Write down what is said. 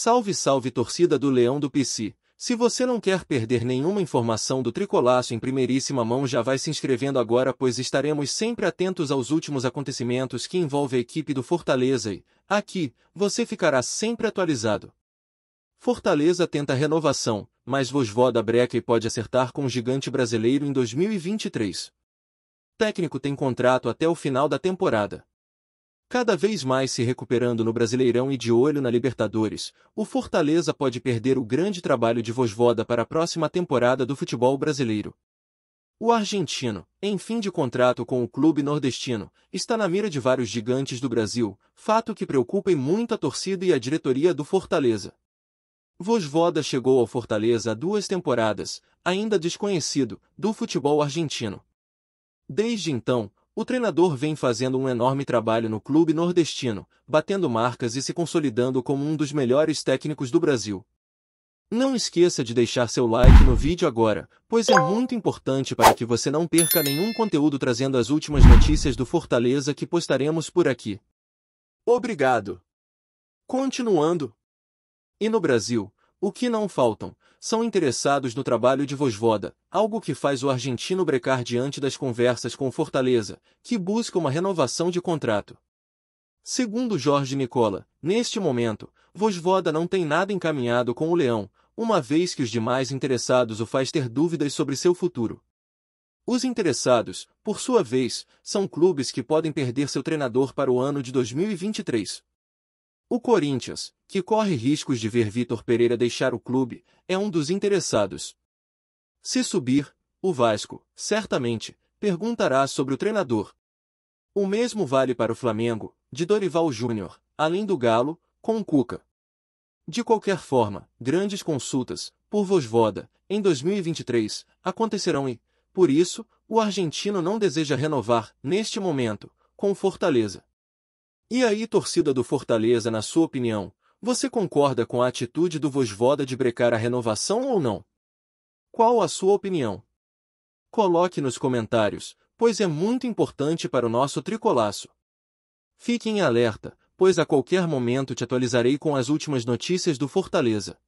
Salve, salve torcida do Leão do PC. Se você não quer perder nenhuma informação do Tricolaço em primeiríssima mão, já vai se inscrevendo agora, pois estaremos sempre atentos aos últimos acontecimentos que envolvem a equipe do Fortaleza e, aqui, você ficará sempre atualizado. Fortaleza tenta renovação, mas Vosvoda breca e pode acertar com o gigante brasileiro em 2023. Técnico tem contrato até o final da temporada. Cada vez mais se recuperando no Brasileirão e de olho na Libertadores, o Fortaleza pode perder o grande trabalho de Vosvoda para a próxima temporada do futebol brasileiro. O argentino, em fim de contrato com o clube nordestino, está na mira de vários gigantes do Brasil, fato que preocupa e muito a torcida e a diretoria do Fortaleza. Vosvoda chegou ao Fortaleza há duas temporadas, ainda desconhecido, do futebol argentino. Desde então, o treinador vem fazendo um enorme trabalho no clube nordestino, batendo marcas e se consolidando como um dos melhores técnicos do Brasil. Não esqueça de deixar seu like no vídeo agora, pois é muito importante para que você não perca nenhum conteúdo trazendo as últimas notícias do Fortaleza que postaremos por aqui. Obrigado! Continuando. E no Brasil, o que não faltam são interessados no trabalho de Vosvoda, algo que faz o argentino brecar diante das conversas com Fortaleza, que busca uma renovação de contrato. Segundo Jorge Nicola, neste momento, Vosvoda não tem nada encaminhado com o Leão, uma vez que os demais interessados o faz ter dúvidas sobre seu futuro. Os interessados, por sua vez, são clubes que podem perder seu treinador para o ano de 2023. O Corinthians, que corre riscos de ver Vitor Pereira deixar o clube, é um dos interessados. Se subir, o Vasco, certamente, perguntará sobre o treinador. O mesmo vale para o Flamengo, de Dorival Júnior, além do Galo, com o Cuca. De qualquer forma, grandes consultas, por Vosvoda, em 2023, acontecerão e, por isso, o argentino não deseja renovar, neste momento, com Fortaleza. E aí, torcida do Fortaleza, na sua opinião, você concorda com a atitude do Vosvoda de brecar a renovação ou não? Qual a sua opinião? Coloque nos comentários, pois é muito importante para o nosso tricolaço. Fique em alerta, pois a qualquer momento te atualizarei com as últimas notícias do Fortaleza.